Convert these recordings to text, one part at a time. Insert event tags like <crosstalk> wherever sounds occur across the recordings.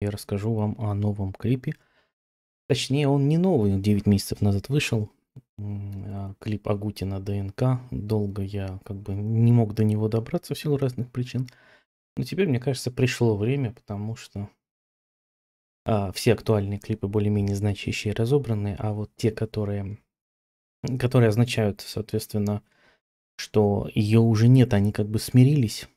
я расскажу вам о новом клипе. Точнее, он не новый, 9 месяцев назад вышел. Э, клип Агутина ДНК. Долго я как бы не мог до него добраться в силу разных причин. Но теперь, мне кажется, пришло время, потому что а, все актуальные клипы более-менее значащие разобраны, а вот те, которые, которые означают, соответственно, что ее уже нет, они как бы смирились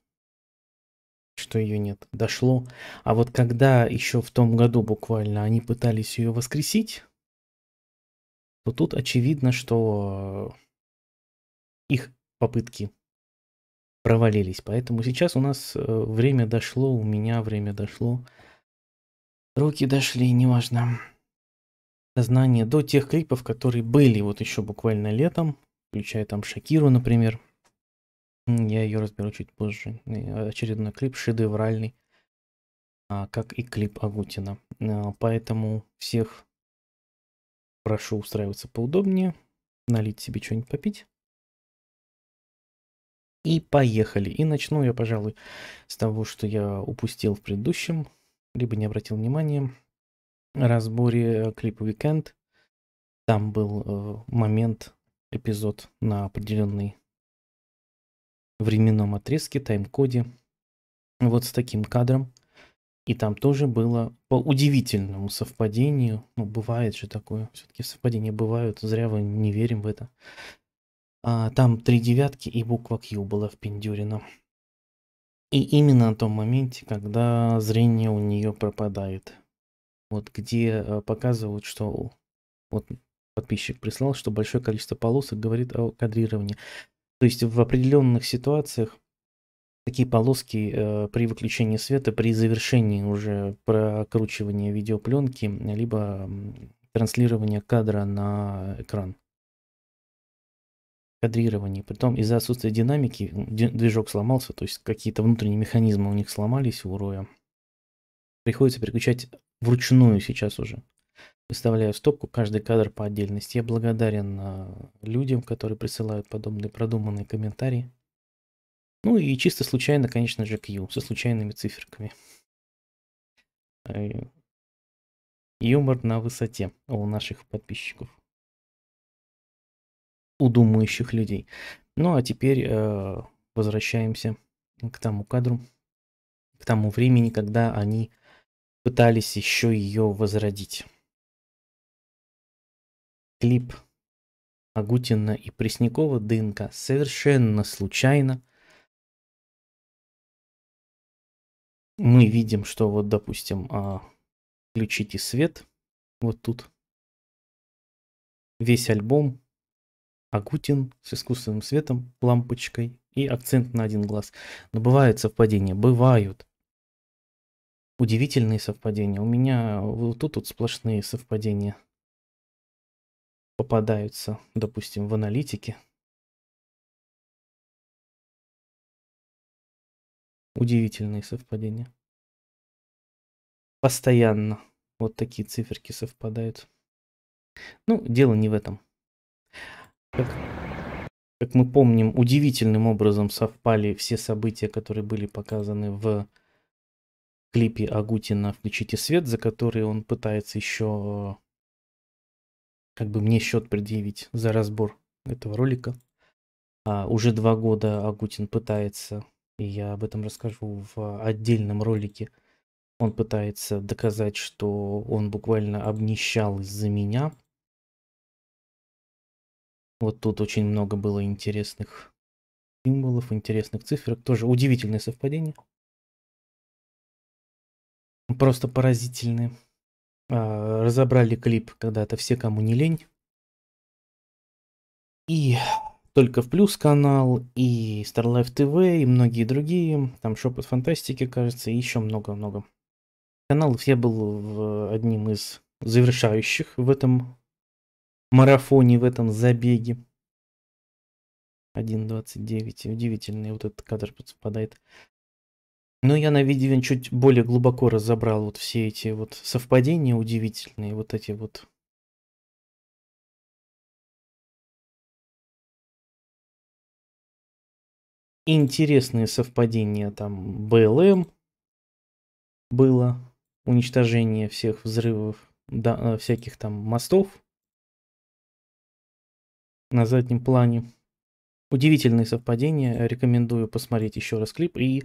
что ее нет, дошло. А вот когда еще в том году буквально они пытались ее воскресить, то тут очевидно, что э, их попытки провалились. Поэтому сейчас у нас э, время дошло, у меня время дошло. Руки дошли, неважно. Сознание до тех клипов, которые были вот еще буквально летом, включая там Шакиру, например – я ее разберу чуть позже. Э, очередной клип шедевральный, а, как и клип Агутина. Э, поэтому всех прошу устраиваться поудобнее, налить себе что-нибудь попить. И поехали. И начну я, пожалуй, с того, что я упустил в предыдущем, либо не обратил внимания, разборе э, клипа «Уикенд». Там был э, момент, эпизод на определенный временном отрезке, тайм-коде, вот с таким кадром. И там тоже было по удивительному совпадению, ну бывает же такое, все-таки совпадения бывают, зря мы не верим в это. А, там три девятки и буква Q была впендюрена. И именно на том моменте, когда зрение у нее пропадает. Вот где э, показывают, что вот подписчик прислал, что большое количество полосок говорит о кадрировании. То есть в определенных ситуациях такие полоски э, при выключении света, при завершении уже прокручивания видеопленки, либо транслирования кадра на экран. Кадрирование. Притом из-за отсутствия динамики движок сломался, то есть какие-то внутренние механизмы у них сломались у Роя. Приходится переключать вручную сейчас уже. Выставляю в стопку каждый кадр по отдельности. Я благодарен а, людям, которые присылают подобные продуманные комментарии. Ну и чисто случайно, конечно же, Q со случайными циферками. А, юмор на высоте у наших подписчиков. У думающих людей. Ну а теперь э, возвращаемся к тому кадру, к тому времени, когда они пытались еще ее возродить клип Агутина и Преснякова «ДНК» совершенно случайно. Мы видим, что вот, допустим, а, включите свет, вот тут весь альбом Агутин с искусственным светом, лампочкой и акцент на один глаз. Но бывают совпадения, бывают. Удивительные совпадения. У меня вот тут вот сплошные совпадения – попадаются, допустим, в аналитике. Удивительные совпадения. Постоянно вот такие циферки совпадают. Ну, дело не в этом. Как, как мы помним, удивительным образом совпали все события, которые были показаны в клипе Агутина «Включите свет», за который он пытается еще как бы мне счет предъявить за разбор этого ролика. А, уже два года Агутин пытается, и я об этом расскажу в отдельном ролике, он пытается доказать, что он буквально обнищал из-за меня. Вот тут очень много было интересных символов, интересных цифр. Тоже удивительное совпадение. Просто поразительные. А, разобрали клип когда-то все, кому не лень. И только в Плюс канал, и Starlife TV, и многие другие. Там шопот Фантастики, кажется, и еще много-много. Каналов я был в одним из завершающих в этом марафоне, в этом забеге. 1.29. Удивительный вот этот кадр совпадает. Ну, я на видео чуть более глубоко разобрал вот все эти вот совпадения удивительные, вот эти вот интересные совпадения там БЛМ было, уничтожение всех взрывов, да, э, всяких там мостов на заднем плане. Удивительные совпадения. Рекомендую посмотреть еще раз клип и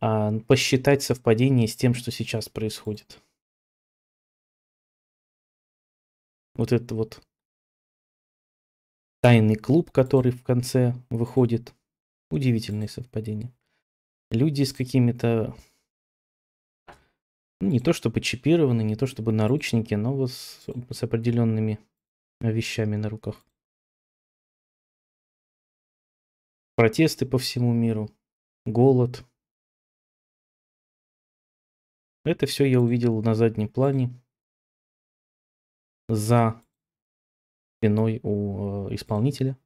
а, посчитать совпадение с тем, что сейчас происходит. Вот это вот тайный клуб, который в конце выходит. Удивительные совпадения. Люди с какими-то ну, не то чтобы чипированы, не то чтобы наручники, но с, с определенными вещами на руках. протесты по всему миру, голод. Это все я увидел на заднем плане за спиной у э, исполнителя.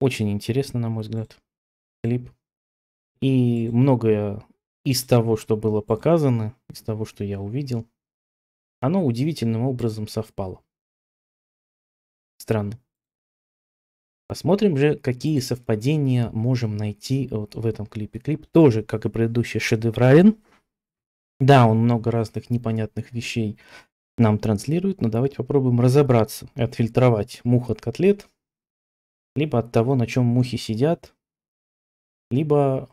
Очень интересно, на мой взгляд, клип. И многое из того, что было показано, из того, что я увидел, оно удивительным образом совпало. Странно. Посмотрим же, какие совпадения можем найти вот в этом клипе. Клип тоже, как и предыдущий, шедеврален. Да, он много разных непонятных вещей нам транслирует, но давайте попробуем разобраться, отфильтровать мух от котлет, либо от того, на чем мухи сидят, либо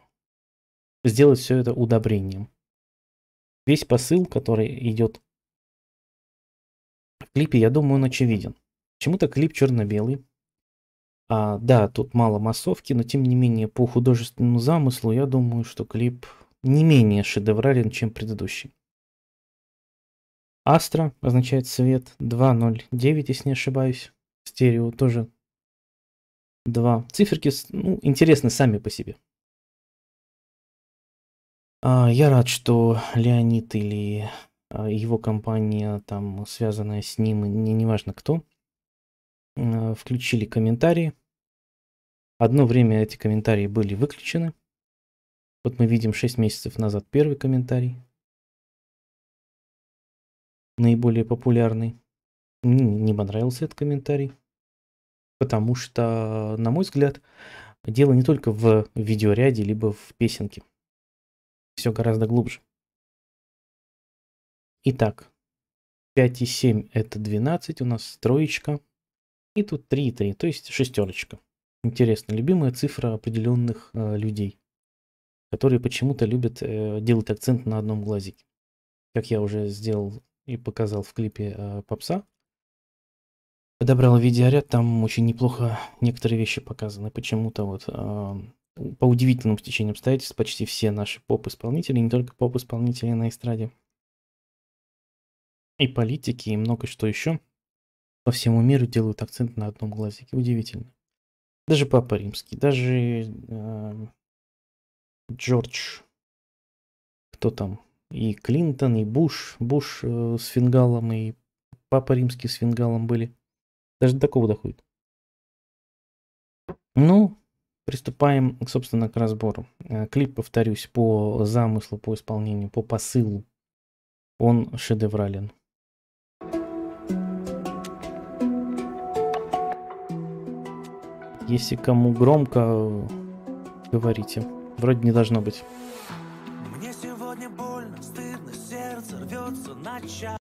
сделать все это удобрением. Весь посыл, который идет в клипе, я думаю, он очевиден. Почему-то клип черно-белый, а, да, тут мало массовки, но тем не менее по художественному замыслу я думаю, что клип не менее шедеврален, чем предыдущий. Астра означает свет 209, если не ошибаюсь. Стерео тоже 2. Циферки ну, интересны сами по себе. А, я рад, что Леонид или а, его компания, там, связанная с ним, не, неважно кто, а, включили комментарии Одно время эти комментарии были выключены. Вот мы видим 6 месяцев назад первый комментарий. Наиболее популярный. Мне не понравился этот комментарий. Потому что, на мой взгляд, дело не только в видеоряде, либо в песенке. Все гораздо глубже. Итак, 5 и 7 это 12, у нас троечка. И тут 3 и то есть шестерочка. Интересно, любимая цифра определенных э, людей, которые почему-то любят э, делать акцент на одном глазике. Как я уже сделал и показал в клипе э, попса. Подобрал видеоряд, там очень неплохо некоторые вещи показаны. Почему-то вот э, по удивительному стечению обстоятельств почти все наши поп-исполнители, не только поп-исполнители на эстраде, и политики, и много что еще, по всему миру делают акцент на одном глазике. Удивительно. Даже Папа Римский, даже э, Джордж, кто там, и Клинтон, и Буш, Буш э, с фингалом, и Папа Римский с фингалом были. Даже до такого доходит. Ну, приступаем, собственно, к разбору. Э, клип, повторюсь, по замыслу, по исполнению, по посылу, он шедеврален. Если кому громко, э, говорите. Вроде не должно быть. Мне сегодня больно, стыдно, сердце рвется на час.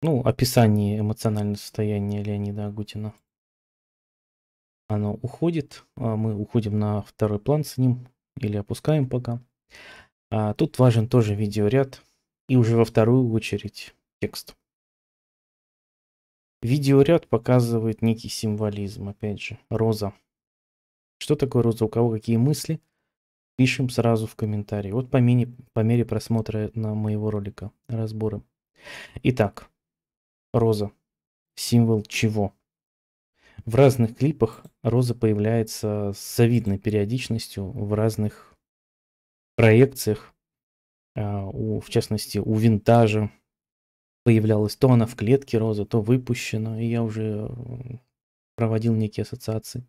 Ну, описание эмоционального состояния Леонида Агутина. Оно уходит, а мы уходим на второй план с ним, или опускаем пока. А тут важен тоже видеоряд и уже во вторую очередь текст. Видеоряд показывает некий символизм, опять же, роза. Что такое роза, у кого какие мысли, пишем сразу в комментарии. Вот по, мини, по мере просмотра на моего ролика разборы. Итак, роза. Символ чего? В разных клипах роза появляется с завидной периодичностью в разных проекциях, а, в частности, у винтажа, появлялась. То она в клетке роза, то выпущена. И я уже проводил некие ассоциации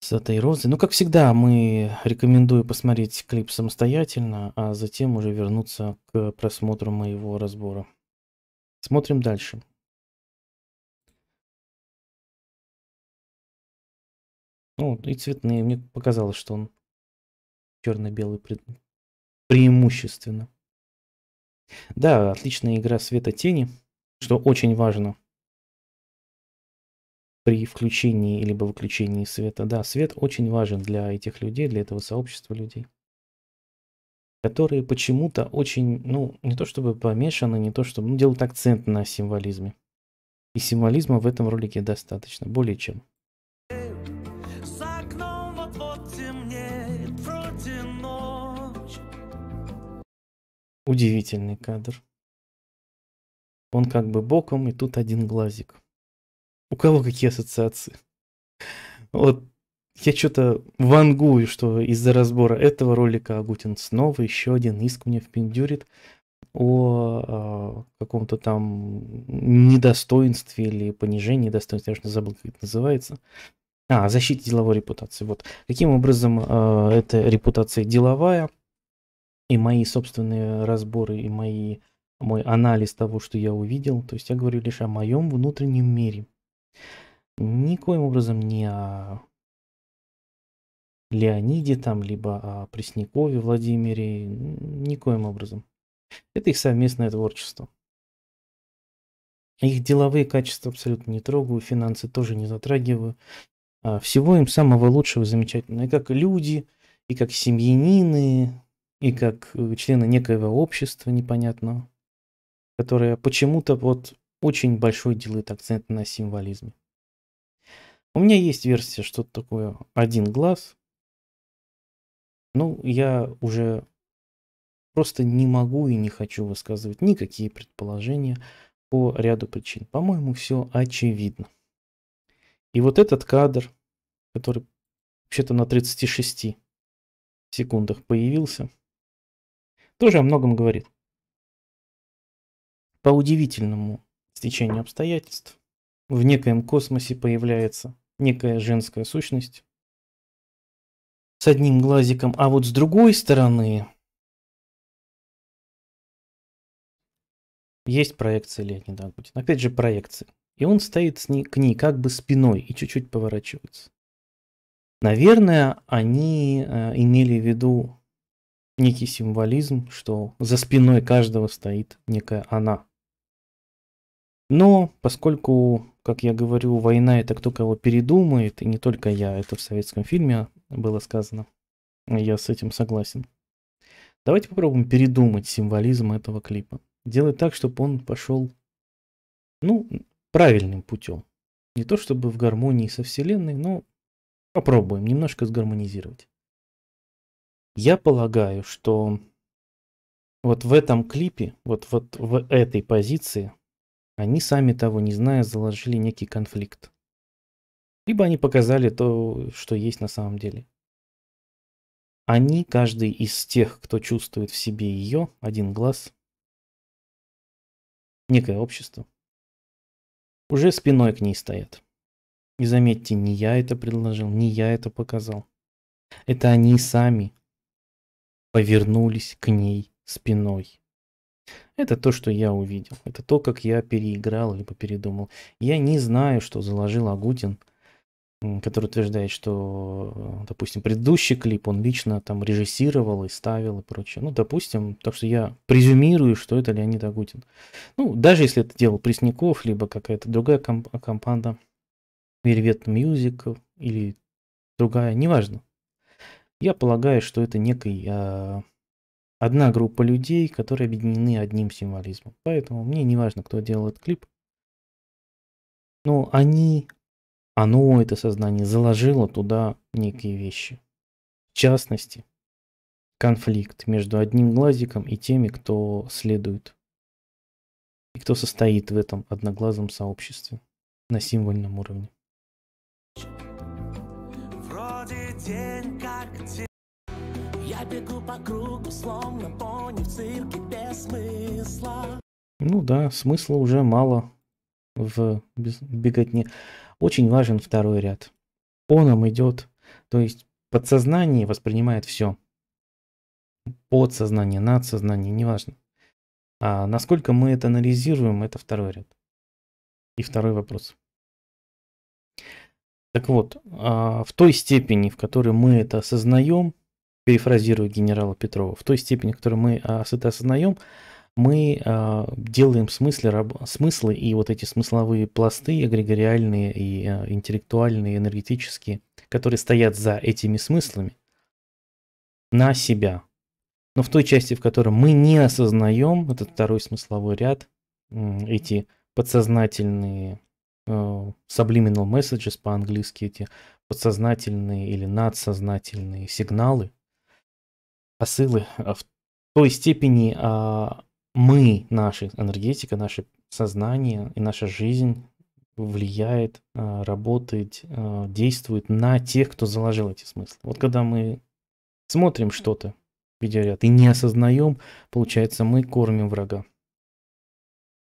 с этой розой. Ну, как всегда, мы рекомендую посмотреть клип самостоятельно, а затем уже вернуться к просмотру моего разбора. Смотрим дальше. Ну, и цветные. Мне показалось, что он черно-белый пре... преимущественно. Да, отличная игра света тени, что очень важно при включении либо выключении света. Да, свет очень важен для этих людей, для этого сообщества людей, которые почему-то очень, ну, не то чтобы помешаны, не то чтобы, ну, делают акцент на символизме. И символизма в этом ролике достаточно, более чем. Удивительный кадр. Он как бы боком, и тут один глазик. У кого какие ассоциации? Вот я что-то вангую, что из-за разбора этого ролика Агутин снова еще один иск мне впендюрит о, о а, каком-то там недостоинстве или понижении достоинства, я уже забыл, как это называется. А, защите деловой репутации. Вот. Каким образом э, эта репутация деловая – и мои собственные разборы, и мои, мой анализ того, что я увидел. То есть я говорю лишь о моем внутреннем мире. Никоим образом не о Леониде там, либо о Преснякове Владимире, никоим образом. Это их совместное творчество. Их деловые качества абсолютно не трогаю, финансы тоже не затрагиваю. А всего им самого лучшего, замечательного. И как люди, и как семьянины, и как э, члены некоего общества непонятного, которое почему-то вот очень большой делает акцент на символизме. У меня есть версия, что такое один глаз. Ну, я уже просто не могу и не хочу высказывать никакие предположения по ряду причин. По-моему, все очевидно. И вот этот кадр, который вообще-то на 36 секундах появился – тоже о многом говорит. По удивительному стечению обстоятельств в некоем космосе появляется некая женская сущность с одним глазиком, а вот с другой стороны есть проекция Леонида Агутина. Опять же проекция. И он стоит с ней, к ней как бы спиной и чуть-чуть поворачивается. Наверное, они э, имели в виду некий символизм, что за спиной каждого стоит некая она. Но поскольку, как я говорю, война это кто кого передумает, и не только я, это в советском фильме было сказано, я с этим согласен. Давайте попробуем передумать символизм этого клипа. Делать так, чтобы он пошел, ну, правильным путем. Не то чтобы в гармонии со Вселенной, но попробуем немножко сгармонизировать. Я полагаю, что вот в этом клипе, вот, вот в этой позиции, они сами того не зная заложили некий конфликт. Либо они показали то, что есть на самом деле. Они, каждый из тех, кто чувствует в себе ее, один глаз, некое общество, уже спиной к ней стоят. И заметьте, не я это предложил, не я это показал. Это они сами повернулись к ней спиной. Это то, что я увидел. Это то, как я переиграл либо передумал. Я не знаю, что заложил Агутин, который утверждает, что, э, допустим, предыдущий клип он лично там режиссировал и ставил и прочее. Ну, допустим, так что я презюмирую, что это Леонид Агутин. Ну, даже если это делал Пресняков, либо какая-то другая комп- компанда, Вельвет Мьюзик или другая, неважно. Я полагаю, что это некая э, одна группа людей, которые объединены одним символизмом. Поэтому мне не важно, кто делал этот клип. Но они, оно, это сознание, заложило туда некие вещи. В частности, конфликт между одним глазиком и теми, кто следует. И кто состоит в этом одноглазом сообществе на символьном уровне. Вроде день я бегу по кругу, словно пони в цирке без смысла. Ну да, смысла уже мало в беготне. Очень важен второй ряд. Он нам идет, то есть подсознание воспринимает все. Подсознание, надсознание, неважно. А насколько мы это анализируем, это второй ряд. И второй вопрос. Так вот, а, в той степени, в которой мы это осознаем, перефразирую генерала Петрова, в той степени, которую мы а, это осознаем, мы а, делаем смыслы, смыслы и вот эти смысловые пласты, эгрегориальные и а, интеллектуальные, энергетические, которые стоят за этими смыслами, на себя. Но в той части, в которой мы не осознаем этот второй смысловой ряд, эти подсознательные э, subliminal messages по-английски, эти подсознательные или надсознательные сигналы, посылы а, в той степени а, мы, наша энергетика, наше сознание и наша жизнь влияет, а, работает, а, действует на тех, кто заложил эти смыслы. Вот когда мы смотрим что-то, видеоряд, и не осознаем, получается, мы кормим врага.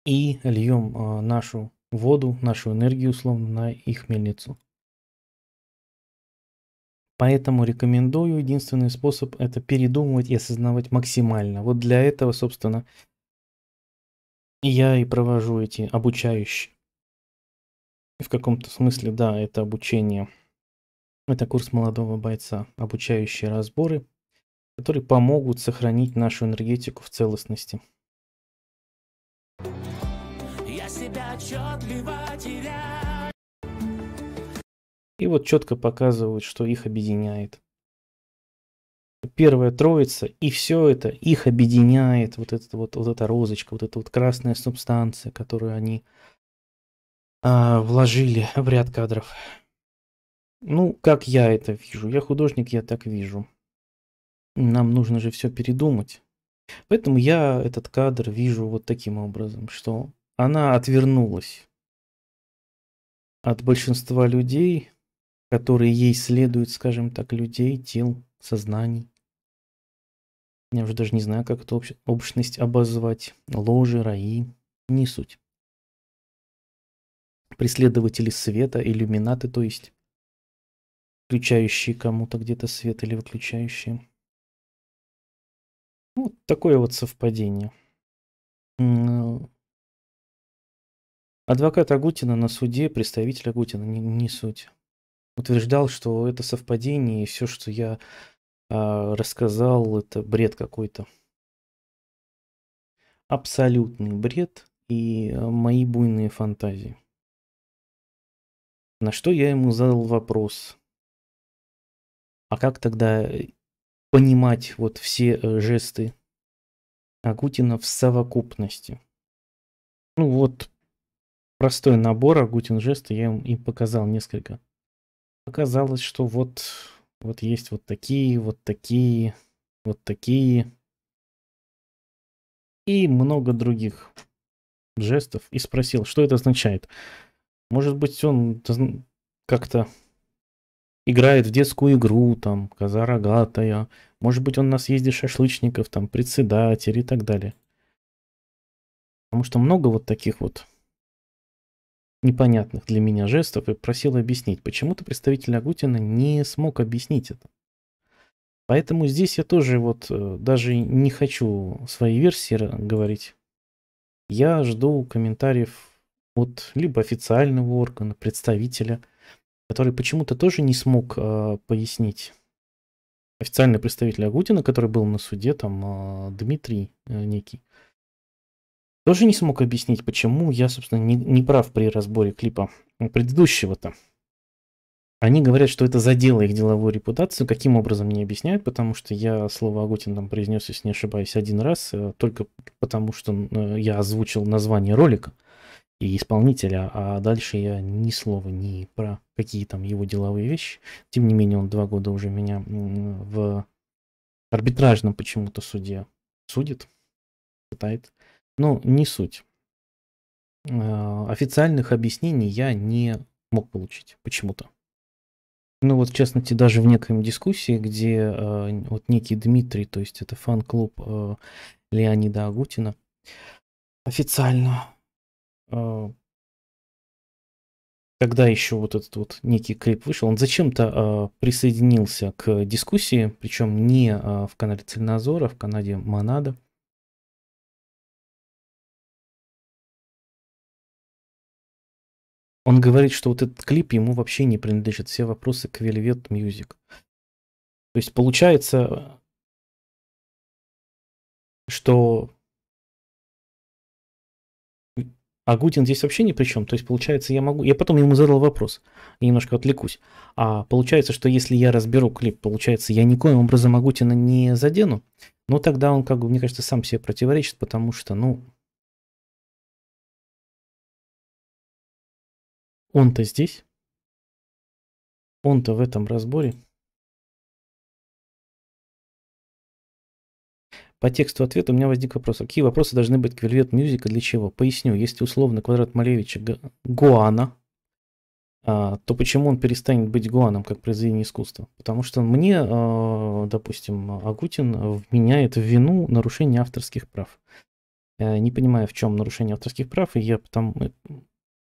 И льем а, нашу воду, нашу энергию, условно, на их мельницу. Поэтому рекомендую, единственный способ это передумывать и осознавать максимально. Вот для этого, собственно, я и провожу эти обучающие. В каком-то смысле, да, это обучение. Это курс молодого бойца, обучающие разборы, которые помогут сохранить нашу энергетику в целостности. Я себя отчетливо теряю. И вот четко показывают, что их объединяет. Первая троица, и все это их объединяет, вот, это, вот, вот эта розочка, вот эта вот красная субстанция, которую они а, вложили в ряд кадров. Ну, как я это вижу? Я художник, я так вижу. Нам нужно же все передумать. Поэтому я этот кадр вижу вот таким образом, что она отвернулась от большинства людей, которые ей следуют, скажем так, людей, тел, сознаний. Я уже даже не знаю, как эту общность обозвать. Ложи, раи, не суть. Преследователи света, иллюминаты, то есть включающие кому-то где-то свет или выключающие. Вот такое вот совпадение. Адвокат Агутина на суде, представитель Агутина, не, не суть утверждал, что это совпадение и все, что я э, рассказал, это бред какой-то. Абсолютный бред и а, мои буйные фантазии. На что я ему задал вопрос. А как тогда э, понимать вот все э, жесты Агутина в совокупности? Ну вот простой набор Агутин жесты я им показал несколько оказалось, что вот, вот есть вот такие, вот такие, вот такие и много других жестов и спросил, что это означает. Может быть, он как-то играет в детскую игру, там, коза рогатая. Может быть, он на съезде шашлычников, там, председатель и так далее. Потому что много вот таких вот непонятных для меня жестов и просил объяснить. Почему-то представитель Агутина не смог объяснить это. Поэтому здесь я тоже вот э, даже не хочу свои версии говорить. Я жду комментариев от либо официального органа, представителя, который почему-то тоже не смог э, пояснить. Официальный представитель Агутина, который был на суде, там э, Дмитрий э, некий, тоже не смог объяснить, почему я, собственно, не, не прав при разборе клипа предыдущего-то. Они говорят, что это задело их деловую репутацию. Каким образом не объясняют, потому что я слово Агутин там произнес, если не ошибаюсь, один раз, э, только потому что э, я озвучил название ролика и исполнителя, а дальше я ни слова не про какие там его деловые вещи. Тем не менее, он два года уже меня в арбитражном почему-то суде судит, пытает. Ну не суть. А, официальных объяснений я не мог получить почему-то. Ну вот, в частности, даже в некой дискуссии, где а, вот некий Дмитрий, то есть это фан-клуб а, Леонида Агутина, официально, когда еще вот этот вот некий клип вышел, он зачем-то э, присоединился к дискуссии, причем не э, в канале Цельнозора, в канале Монада. Он говорит, что вот этот клип ему вообще не принадлежит. Все вопросы к Velvet Music. То есть получается, что Агутин здесь вообще ни при чем. То есть получается, я могу... Я потом ему задал вопрос, я немножко отвлекусь. А получается, что если я разберу клип, получается, я никоим образом Агутина не задену, Но тогда он, как бы, мне кажется, сам себе противоречит, потому что, ну, Он-то здесь? Он-то в этом разборе? По тексту ответа у меня возник вопрос. Какие вопросы должны быть к Velvet Music и для чего? Поясню. Если условно квадрат Малевича Гуана, а, то почему он перестанет быть Гуаном как произведение искусства? Потому что мне, а, допустим, Агутин вменяет в вину нарушение авторских прав. не понимаю, в чем нарушение авторских прав, и я потом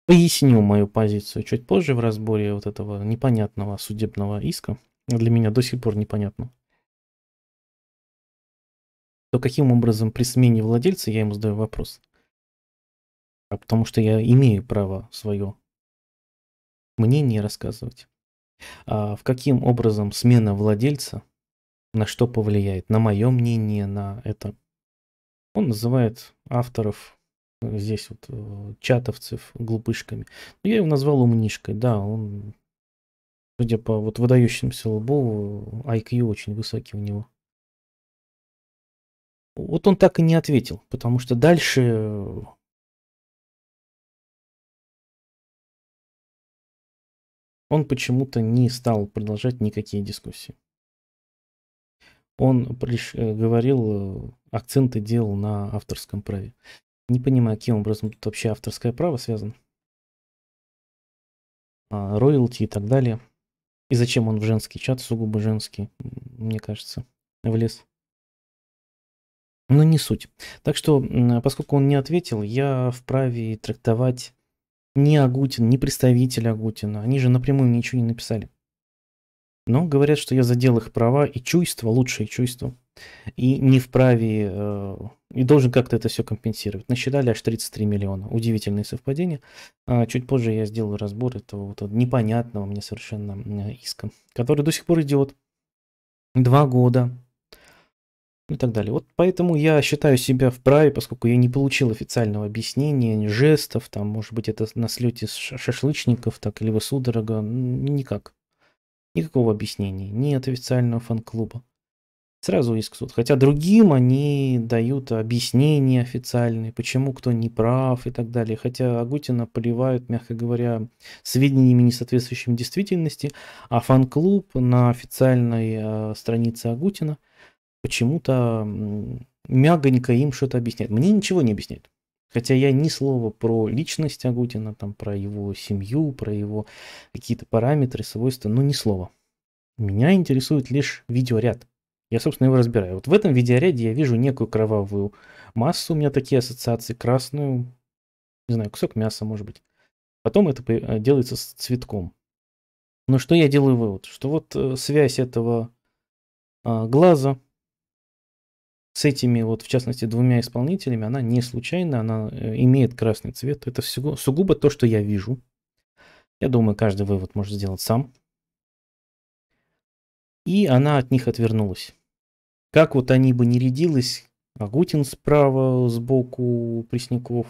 Поясню мою позицию чуть позже в разборе вот этого непонятного судебного иска. Для меня до сих пор непонятно. То каким образом при смене владельца я ему задаю вопрос? А потому что я имею право свое мнение рассказывать. А в каким образом смена владельца на что повлияет? На мое мнение, на это. Он называет авторов здесь вот э, чатовцев глупышками. Но ну, я его назвал умнишкой, да, он, судя по вот выдающимся лбу, IQ очень высокий у него. Вот он так и не ответил, потому что дальше он почему-то не стал продолжать никакие дискуссии. Он приш... Э, говорил, э, акценты делал на авторском праве. Не понимаю, каким образом тут вообще авторское право связано. А, роялти и так далее. И зачем он в женский чат, сугубо женский, мне кажется, влез. Но не суть. Так что, поскольку он не ответил, я вправе трактовать ни Агутин, ни представитель Агутина. Они же напрямую ничего не написали. Но говорят, что я задел их права и чувства, лучшие чувства. И не вправе э, и должен как-то это все компенсировать. Насчитали аж 33 миллиона. Удивительное совпадение. А, чуть позже я сделаю разбор этого вот непонятного мне совершенно иска, который до сих пор идет. Два года и так далее. Вот поэтому я считаю себя вправе, поскольку я не получил официального объяснения, жестов, там, может быть, это на слете шашлычников, так, или вы судорога, никак. Никакого объяснения, ни от официального фан-клуба сразу иск суд. Хотя другим они дают объяснения официальные, почему кто не прав и так далее. Хотя Агутина поливают, мягко говоря, сведениями, не соответствующими действительности, а фан-клуб на официальной э, странице Агутина почему-то мягонько им что-то объясняет. Мне ничего не объясняет. Хотя я ни слова про личность Агутина, там, про его семью, про его какие-то параметры, свойства, ну ни слова. Меня интересует лишь видеоряд – я, собственно, его разбираю. Вот в этом видеоряде я вижу некую кровавую массу, у меня такие ассоциации, красную, не знаю, кусок мяса, может быть. Потом это э, делается с цветком. Но что я делаю вывод? Что вот э, связь этого а, глаза с этими, вот в частности, двумя исполнителями, она не случайна, она э, имеет красный цвет. Это всего, сугубо то, что я вижу. Я думаю, каждый вывод может сделать сам. И она от них отвернулась. Как вот они бы не рядились, Агутин справа, сбоку, Пресняков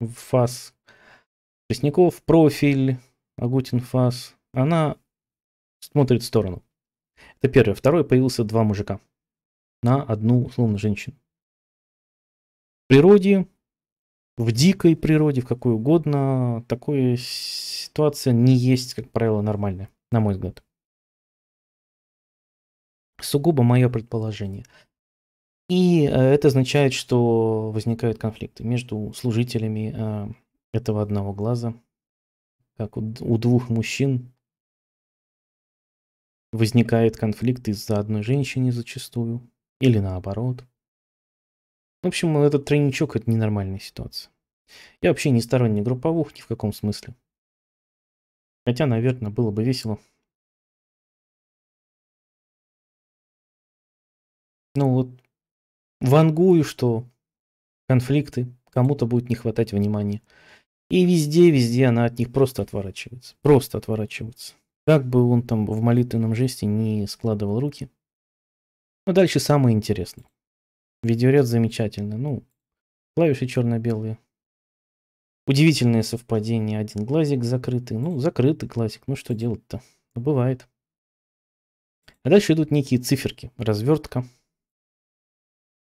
фас, Пресняков профиль, Агутин фас, она смотрит в сторону. Это первое. Второе, появился два мужика на одну, условно, женщину. В природе, в дикой природе, в какой угодно, такая ситуация не есть, как правило, нормальная, на мой взгляд. Сугубо мое предположение. И э, это означает, что возникают конфликты между служителями э, этого одного глаза, как у двух мужчин возникает конфликт из-за одной женщины зачастую, или наоборот. В общем, этот тройничок – это ненормальная ситуация. Я вообще не сторонник групповых ни в каком смысле. Хотя, наверное, было бы весело – Ну вот, вангую, что конфликты, кому-то будет не хватать внимания. И везде, везде она от них просто отворачивается. Просто отворачивается. Как бы он там в молитвенном жесте не складывал руки. Но дальше самое интересное. Видеоряд замечательный. Ну, клавиши черно-белые. Удивительное совпадение. Один глазик закрытый. Ну, закрытый глазик. Ну, что делать-то? Ну, бывает. А дальше идут некие циферки. Развертка.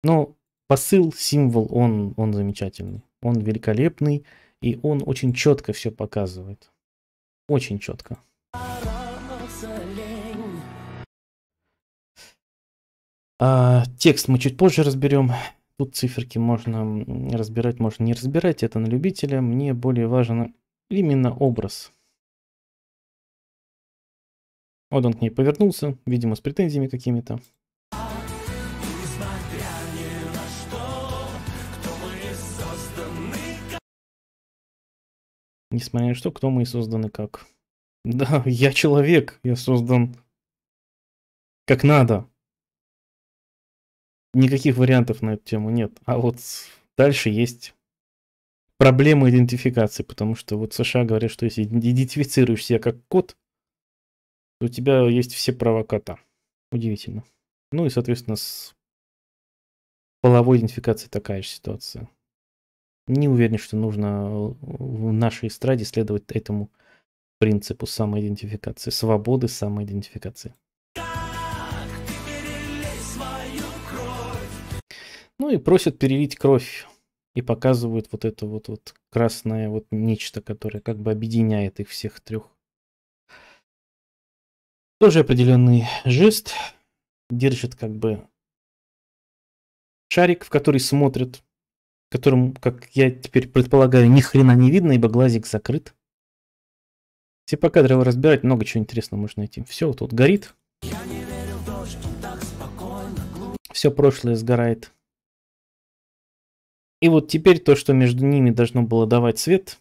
Но посыл, символ, он, он замечательный. Он великолепный, и он очень четко все показывает. Очень четко. А, текст мы чуть позже разберем. Тут циферки можно разбирать, можно не разбирать. Это на любителя. Мне более важен именно образ. Вот он к ней повернулся, видимо, с претензиями какими-то. Несмотря на что, кто мы и созданы как. Да, <laughs> я человек, я создан как надо. Никаких вариантов на эту тему нет. А вот дальше есть проблема идентификации, потому что вот США говорят, что если идентифицируешь себя как кот, то у тебя есть все права кота. Удивительно. Ну и, соответственно, с половой идентификацией такая же ситуация. Не уверен, что нужно э, в нашей эстраде следовать этому принципу самоидентификации, свободы самоидентификации. Ну и просят перевить кровь и показывают вот это вот, вот красное вот нечто, которое как бы объединяет их всех трех. Тоже определенный жест. Держит как бы шарик, в который смотрят которым, как я теперь предполагаю, ни хрена не видно, ибо глазик закрыт. Все типа его разбирать, много чего интересного можно найти. Все тут горит. Все прошлое сгорает. И вот теперь то, что между ними должно было давать свет,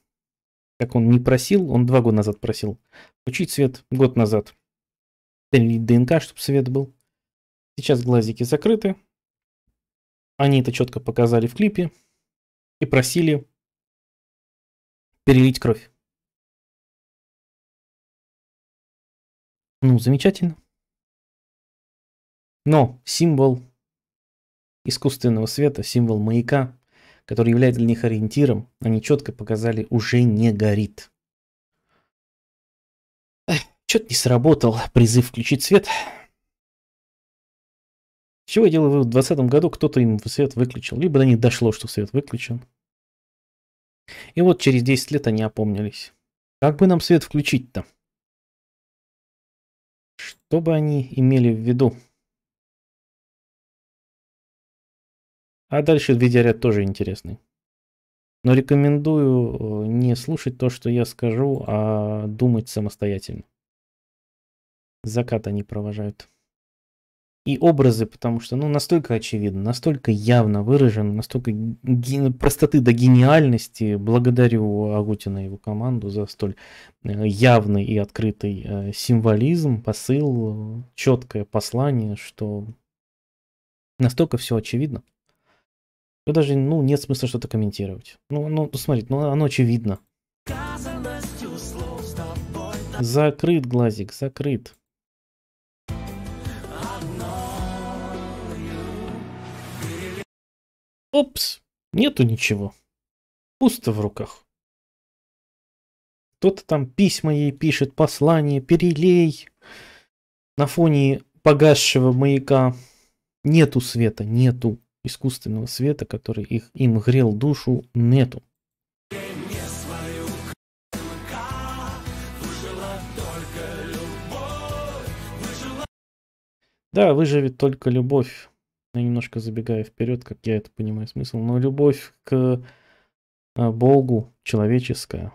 как он не просил, он два года назад просил, включить свет год назад, перелить ДНК, чтобы свет был. Сейчас глазики закрыты. Они это четко показали в клипе и просили перелить кровь. Ну, замечательно. Но символ искусственного света, символ маяка, который является для них ориентиром, они четко показали, уже не горит. Чё-то не сработал призыв включить свет. Чего дело в 2020 году кто-то им свет выключил, либо до них дошло, что свет выключен. И вот через 10 лет они опомнились. Как бы нам свет включить-то? Что бы они имели в виду? А дальше видеоряд тоже интересный. Но рекомендую э, не слушать то, что я скажу, а думать самостоятельно. Закат они провожают и образы, потому что ну, настолько очевидно, настолько явно выражен, настолько ген... простоты до гениальности. Благодарю Агутина и его команду за столь э, явный и открытый э, символизм, посыл, четкое послание, что настолько все очевидно. Что даже ну, нет смысла что-то комментировать. Ну, ну смотрите, ну, оно очевидно. Закрыт глазик, закрыт. Опс, нету ничего. Пусто в руках. Кто-то там письма ей пишет, послание, перелей. На фоне погасшего маяка нету света, нету искусственного света, который их, им грел душу, нету. Да, выживет только любовь. Я немножко забегаю вперед, как я это понимаю смысл. Но любовь к а, Богу человеческая,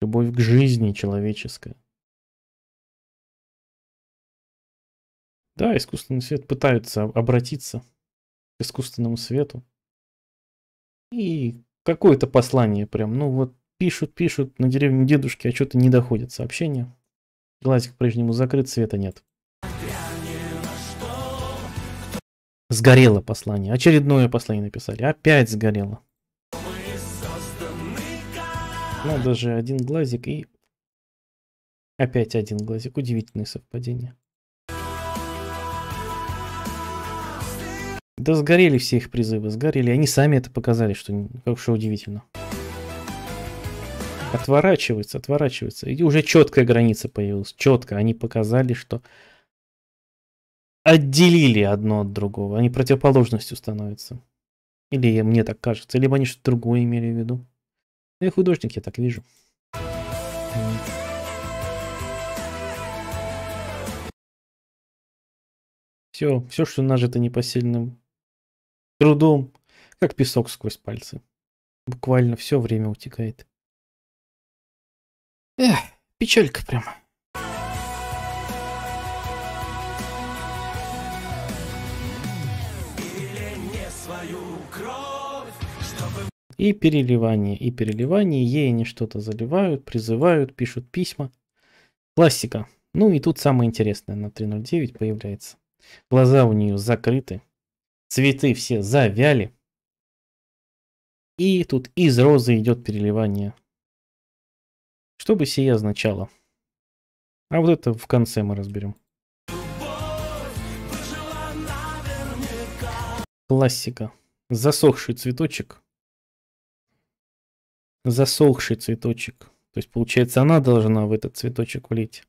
любовь к жизни человеческая. Да, искусственный свет пытаются обратиться к искусственному свету. И какое-то послание прям, ну вот пишут, пишут на деревне дедушки, а что-то не доходит сообщение. Глазик по-прежнему закрыт, света нет. Сгорело послание. Очередное послание написали. Опять сгорело. Ну, даже один глазик и... Опять один глазик. Удивительное совпадение. Да сгорели все их призывы, сгорели. Они сами это показали, что, как, что удивительно. Отворачивается, отворачивается. И уже четкая граница появилась. Четко. Они показали, что отделили одно от другого. Они противоположностью становятся. Или мне так кажется. Либо они что-то другое имели в виду. Ну, я художник, я так вижу. Все, все, что нажито непосильным трудом, как песок сквозь пальцы. Буквально все время утекает. Эх, печалька прямо. И переливание, и переливание, ей они что-то заливают, призывают, пишут письма. Классика. Ну и тут самое интересное на 3.09 появляется. Глаза у нее закрыты, цветы все завяли. И тут из розы идет переливание. Что бы сие означало? А вот это в конце мы разберем. Классика. Засохший цветочек засохший цветочек. То есть, получается, она должна в этот цветочек влить.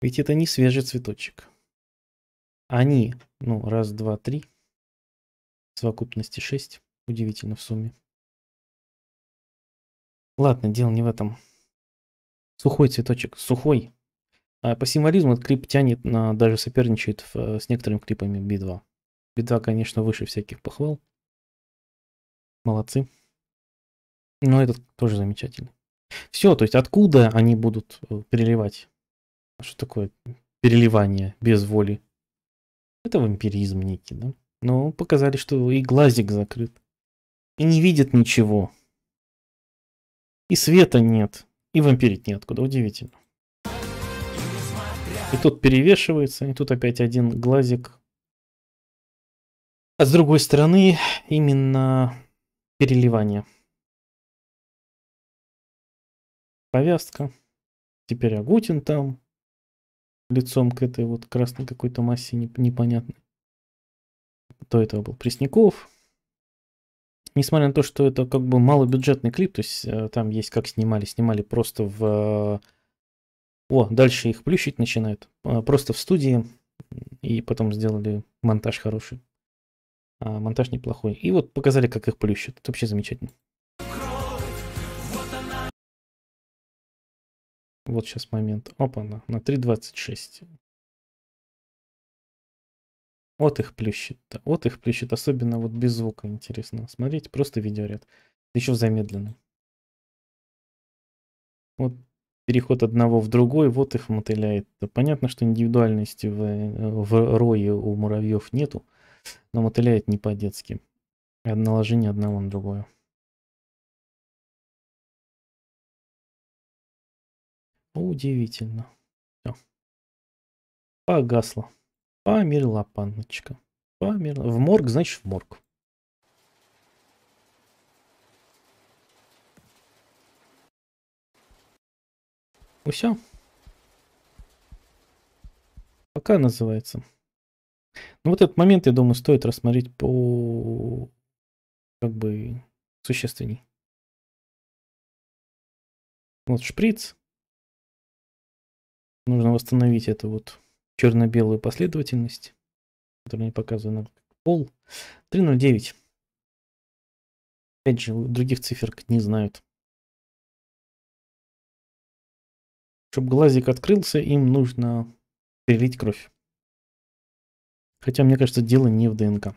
Ведь это не свежий цветочек. Они, ну, раз, два, три, в совокупности шесть, удивительно в сумме. Ладно, дело не в этом. Сухой цветочек, сухой. А по символизму этот клип тянет, на, даже соперничает в, э, с некоторыми клипами b 2 b 2 конечно, выше всяких похвал. Молодцы. Но этот тоже замечательный. Все, то есть откуда они будут э, переливать? Что такое переливание без воли? Это вампиризм некий, да? Но показали, что и глазик закрыт. И не видит ничего. И света нет. И вампирить неоткуда. Удивительно. И тут перевешивается, и тут опять один глазик. А с другой стороны, именно переливание. повязка. Теперь Агутин там, лицом к этой вот красной какой-то массе непонятной. До этого был Пресняков. Несмотря на то, что это как бы малобюджетный клип, то есть э, там есть как снимали, снимали просто в... Э, о, дальше их плющить начинают. Э, просто в студии. И потом сделали монтаж хороший. А монтаж неплохой. И вот показали, как их плющат. Это вообще замечательно. Вот сейчас момент. Опа-на, на 3.26. Вот их плющит-то, вот их плющит. Особенно вот без звука интересно. Смотрите, просто видеоряд. Еще в Вот переход одного в другой, вот их мотыляет. Понятно, что индивидуальности в, в рое у муравьев нету, но мотыляет не по-детски. Наложение одного на другое. Удивительно. Все. Погасло. Померла панночка. Померла. В морг, значит, в морг. Уся. Ну, Пока называется. Ну вот этот момент, я думаю, стоит рассмотреть по как бы существенней. Вот шприц, Нужно восстановить эту вот черно-белую последовательность, которая не показана. как пол. 309. Опять же, других циферок не знают. Чтобы глазик открылся, им нужно перелить кровь. Хотя, мне кажется, дело не в ДНК.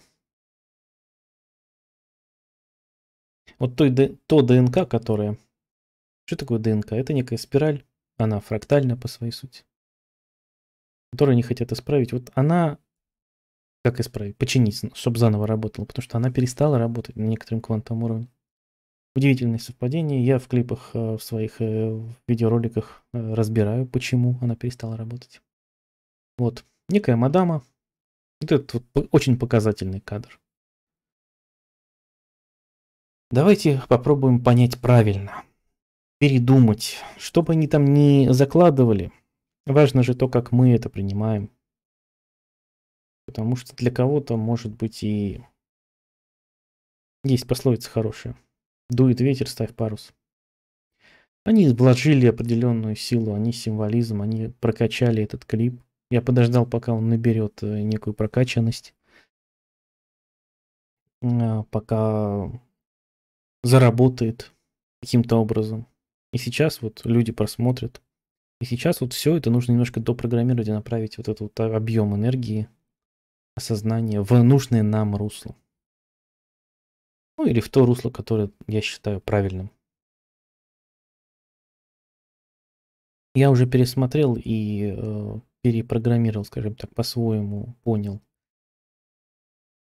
Вот той, то ДНК, которая... Что такое ДНК? Это некая спираль она фрактальна по своей сути, которую они хотят исправить. Вот она, как исправить, починить, ну, чтобы заново работала, потому что она перестала работать на некотором квантовом уровне. Удивительное совпадение. Я в клипах, э, в своих э, видеороликах э, разбираю, почему она перестала работать. Вот. Некая мадама. Вот этот вот очень показательный кадр. Давайте попробуем понять правильно – передумать, что бы они там ни закладывали. Важно же то, как мы это принимаем. Потому что для кого-то, может быть, и есть пословица хорошая. Дует ветер, ставь парус. Они вложили определенную силу, они символизм, они прокачали этот клип. Я подождал, пока он наберет э, некую прокачанность. Э, пока заработает каким-то образом. И сейчас вот люди просмотрят. И сейчас вот все это нужно немножко допрограммировать и направить вот этот вот объем энергии, осознания в нужное нам русло. Ну или в то русло, которое я считаю правильным. Я уже пересмотрел и э, перепрограммировал, скажем так, по-своему, понял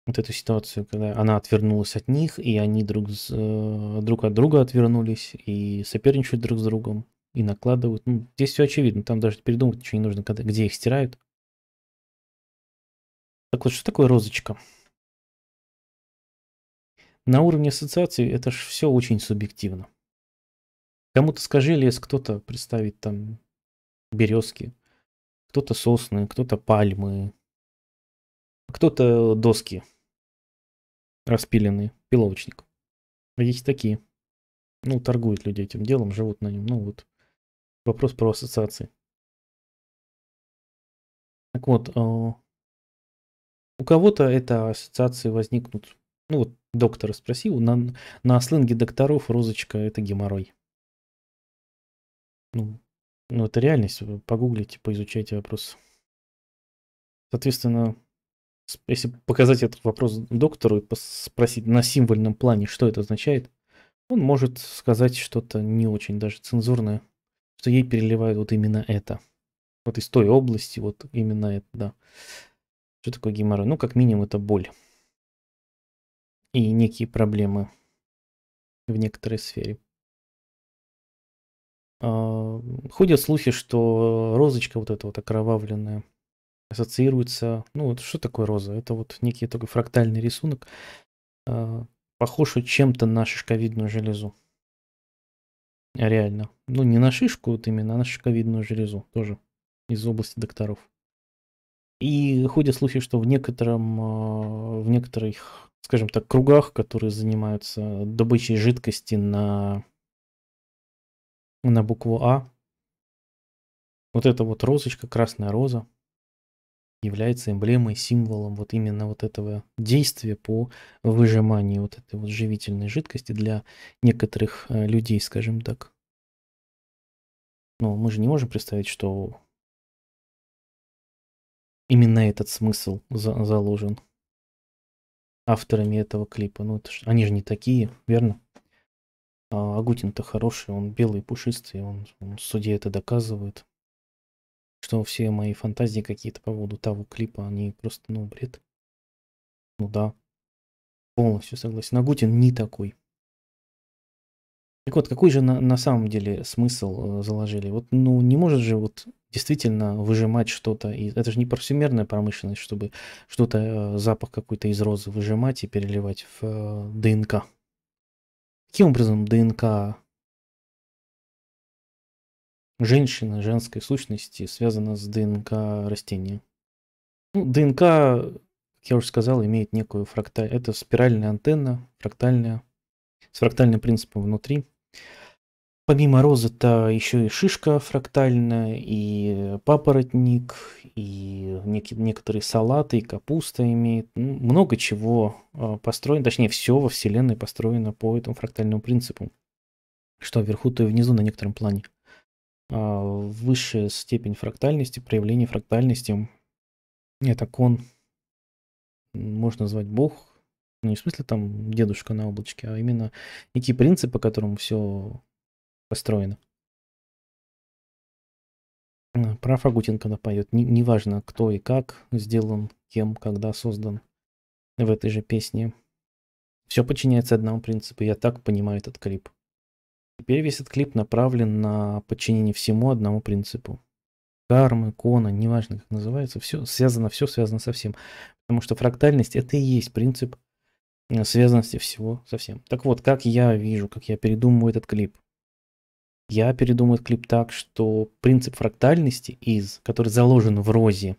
вот эту ситуацию, когда она отвернулась от них, и они друг, с, э, друг от друга отвернулись, и соперничают друг с другом, и накладывают. Ну, здесь все очевидно, там даже передумать ничего не нужно, когда, где их стирают. Так вот, что такое розочка? На уровне ассоциации это же все очень субъективно. Кому-то скажи лес, кто-то представит там березки, кто-то сосны, кто-то пальмы, кто-то доски распиленный пиловочник. Есть такие. Ну, торгуют люди этим делом, живут на нем. Ну, вот вопрос про ассоциации. Так вот, а, у кого-то это ассоциации возникнут. Ну, вот доктора спросил. На, на сленге докторов розочка – это геморрой. Ну, ну, это реальность. Погуглите, поизучайте вопрос. Соответственно, если показать этот вопрос доктору и спросить на символьном плане, что это означает, он может сказать что-то не очень даже цензурное, что ей переливают вот именно это. Вот из той области, вот именно это, да. Что такое геморрой? Ну, как минимум, это боль. И некие проблемы в некоторой сфере. А, ходят слухи, что розочка вот эта вот окровавленная – ассоциируется... Ну, вот что такое роза? Это вот некий такой фрактальный рисунок, э, похож чем-то на шишковидную железу. Реально. Ну, не на шишку вот именно, а на шишковидную железу тоже из области докторов. И ходят слухи, что в некотором, а, в некоторых, скажем так, кругах, которые занимаются добычей жидкости на, на букву А, вот эта вот розочка, красная роза, является эмблемой, символом вот именно вот этого действия по выжиманию вот этой вот живительной жидкости для некоторых э, людей, скажем так. Но мы же не можем представить, что именно этот смысл за заложен авторами этого клипа. Ну, это ж, они же не такие, верно? А Агутин-то хороший, он белый, пушистый, он, он в суде это доказывает что все мои фантазии какие-то по поводу того клипа, они просто, ну, бред. Ну да, полностью согласен. Нагутин не такой. Так вот, какой же на, на самом деле смысл э, заложили? Вот, ну, не может же вот действительно выжимать что-то. Из... Это же не парфюмерная промышленность, чтобы что-то, э, запах какой-то из розы выжимать и переливать в э, ДНК. Каким образом ДНК женщины, женской сущности связана с ДНК растения. Ну, ДНК, как я уже сказал, имеет некую фракталь... Это спиральная антенна, фрактальная, с фрактальным принципом внутри. Помимо розы это еще и шишка фрактальная, и папоротник, и некие некоторые салаты, и капуста имеет. Ну, много чего а, построено, точнее, все во Вселенной построено по этому фрактальному принципу. Что вверху, то и внизу на некотором плане. А, высшая степень фрактальности, проявление фрактальности. Это кон, можно назвать бог, не в смысле там дедушка на облачке, а именно некий принцип, по которому все построено. про Фагутинка напоет. Неважно, не, не кто и как сделан, кем, когда создан в этой же песне. Все подчиняется одному принципу. Я так понимаю этот клип. Теперь весь этот клип направлен на подчинение всему одному принципу. Кармы, кона, неважно как называется, все связано, все связано со всем. Потому что фрактальность это и есть принцип э, связанности всего со всем. Так вот, как я вижу, как я передумываю этот клип. Я передумаю клип так, что принцип фрактальности из, который заложен в Розе,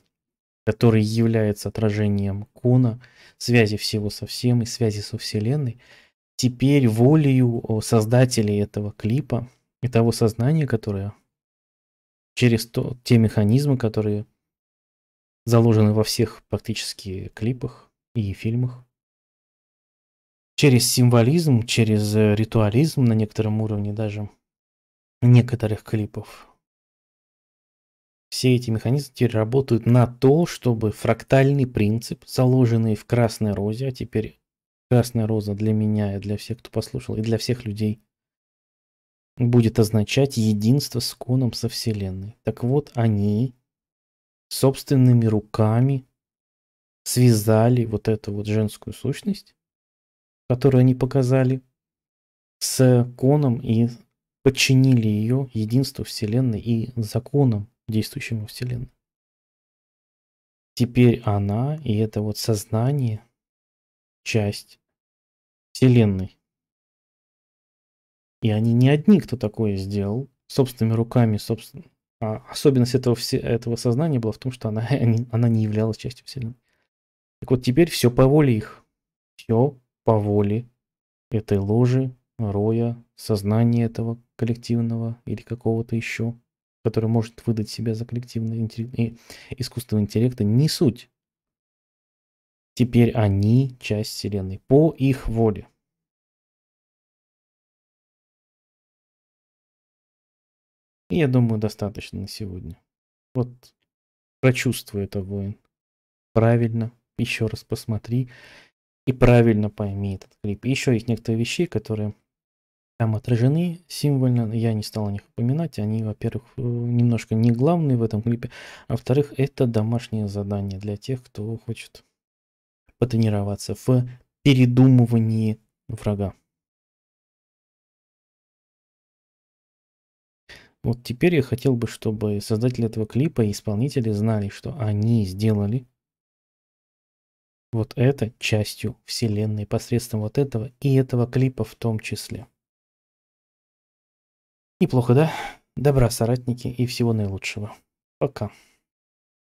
который является отражением кона, связи всего со всем и связи со Вселенной – теперь волею создателей этого клипа и того сознания, которое через то, те механизмы, которые заложены во всех практически клипах и фильмах, через символизм, через э, ритуализм на некотором уровне даже некоторых клипов. Все эти механизмы теперь работают на то, чтобы фрактальный принцип, заложенный в Красной Розе, а теперь красная роза для меня и для всех, кто послушал, и для всех людей будет означать единство с коном со Вселенной. Так вот, они собственными руками связали вот эту вот женскую сущность, которую они показали, с коном и подчинили ее единству Вселенной и законам, действующим во Вселенной. Теперь она и это вот сознание – часть Вселенной. И они не одни, кто такое сделал, собственными руками, собственно. А особенность этого, все, этого сознания была в том, что она, <laughs> она не являлась частью Вселенной. Так вот, теперь все по воле их. Все по воле этой ложи, роя, сознания этого коллективного или какого-то еще, который может выдать себя за коллективный интеллект, искусственного интеллекта, не суть. Теперь они часть Вселенной по их воле. И я думаю, достаточно на сегодня. Вот прочувствуй это, воин. Правильно, еще раз посмотри и правильно пойми этот клип. И еще есть некоторые вещи, которые там отражены символьно. Я не стал о них упоминать. Они, во-первых, э, немножко не главные в этом клипе. А во-вторых, это домашнее задание для тех, кто хочет потренироваться в передумывании врага. Вот теперь я хотел бы, чтобы создатели этого клипа и исполнители знали, что они сделали вот это частью вселенной посредством вот этого и этого клипа в том числе. Неплохо, да? Добра, соратники, и всего наилучшего. Пока.